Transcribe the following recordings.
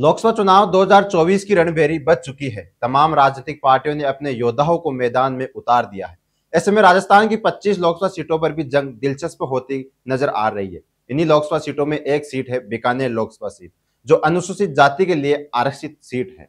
लोकसभा चुनाव 2024 की रणभेरी बच चुकी है तमाम राजनीतिक पार्टियों ने अपने योद्धाओं को मैदान में उतार दिया है ऐसे में राजस्थान की 25 लोकसभा सीटों पर भी जंग दिलचस्प होती नजर आ रही है इन्हीं लोकसभा सीटों में एक सीट है बीकानेर लोकसभा सीट जो अनुसूचित जाति के लिए आरक्षित सीट है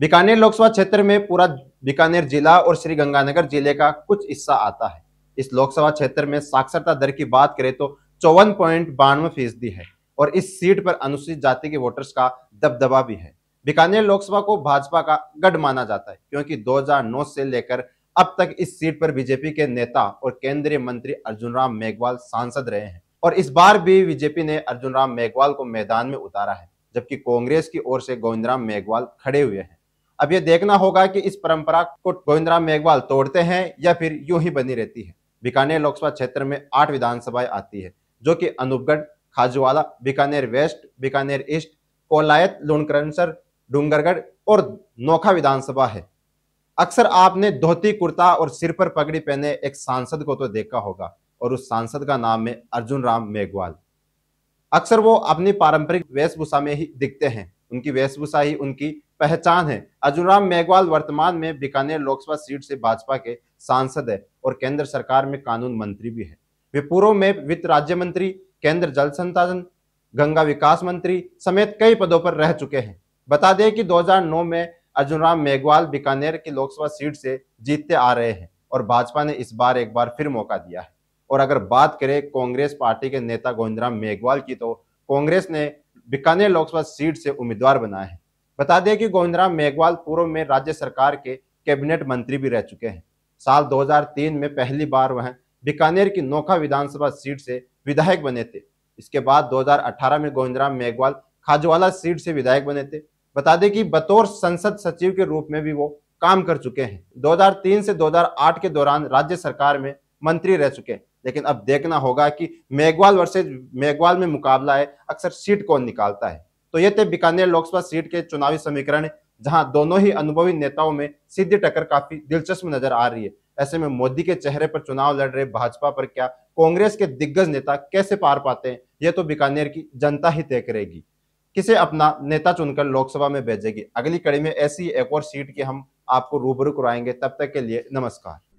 बीकानेर लोकसभा क्षेत्र में पूरा बीकानेर जिला और श्री गंगानगर जिले का कुछ हिस्सा आता है इस लोकसभा क्षेत्र में साक्षरता दर की बात करें तो चौवन पॉइंट बानवे फीसदी है और इस सीट पर अनुसूचित जाति के वोटर्स का दबदबा भी है बीकानेर लोकसभा को भाजपा का गढ़ माना जाता है क्योंकि 2009 से लेकर अब तक इस सीट पर बीजेपी के नेता और केंद्रीय मंत्री अर्जुन राम मेघवाल सांसद रहे हैं और इस बार भी बीजेपी ने अर्जुन राम मेघवाल को मैदान में उतारा है जबकि कांग्रेस की ओर से गोविंद राम मेघवाल खड़े हुए हैं अब यह देखना होगा कि इस परंपरा को गोविंद राम मेघवाल तोड़ते हैं या फिर यूं ही बनी रहती है बीकानेर लोकसभा क्षेत्र में आठ विधानसभाएं आती है जो कि अनुपगढ़ खाजवाला बीकानेर वेस्ट बीकानेर ईस्ट कोलायत लुणकरणसर डूंगरगढ़ और नोखा विधानसभा है अक्सर आपने धोती कुर्ता और सिर पर पगड़ी पहने एक सांसद को तो देखा होगा और उस सांसद का नाम है अर्जुन राम मेघवाल अक्सर वो अपनी पारंपरिक वेशभूषा में ही दिखते हैं उनकी वेशभूषा ही उनकी पहचान है अर्जुन राम मेघवाल वर्तमान में बीकानेर लोकसभा सीट से भाजपा के सांसद है और केंद्र सरकार में कानून मंत्री भी है वे पूर्व में वित्त राज्य मंत्री केंद्र जल संसाधन गंगा विकास मंत्री समेत कई पदों पर रह चुके हैं बता दें कि 2009 में अर्जुन राम मेघवाल बीकानेर की लोकसभा सीट से जीतते आ रहे हैं और भाजपा ने इस बार एक बार फिर मौका दिया है और अगर बात करें कांग्रेस पार्टी के नेता गोविंदराम मेघवाल की तो कांग्रेस ने बीकानेर लोकसभा सीट से उम्मीदवार बनाया है बता दें कि गोविंदराम मेघवाल पूर्व में राज्य सरकार के कैबिनेट मंत्री भी रह चुके हैं साल 2003 में पहली बार वह बीकानेर की नोखा विधानसभा सीट से विधायक बने थे इसके बाद 2018 में गोविंदराम मेघवाल खाजवाला सीट से विधायक बने थे बता दें कि बतौर संसद सचिव के रूप में भी वो काम कर चुके हैं 2003 से 2008 के दौरान राज्य सरकार में मंत्री रह चुके हैं लेकिन अब देखना होगा कि मेघवाल वर्सेज मेघवाल में मुकाबला है अक्सर सीट कौन निकालता है तो ये थे बीकानेर लोकसभा सीट के चुनावी समीकरण जहां दोनों ही अनुभवी नेताओं में सीधी टक्कर काफी दिलचस्प नजर आ रही है ऐसे में मोदी के चेहरे पर चुनाव लड़ रहे भाजपा पर क्या कांग्रेस के दिग्गज नेता कैसे पार पाते हैं ये तो बीकानेर की जनता ही तय करेगी किसे अपना नेता चुनकर लोकसभा में भेजेगी अगली कड़ी में ऐसी एक और सीट की हम आपको रूबरू कराएंगे तब तक के लिए नमस्कार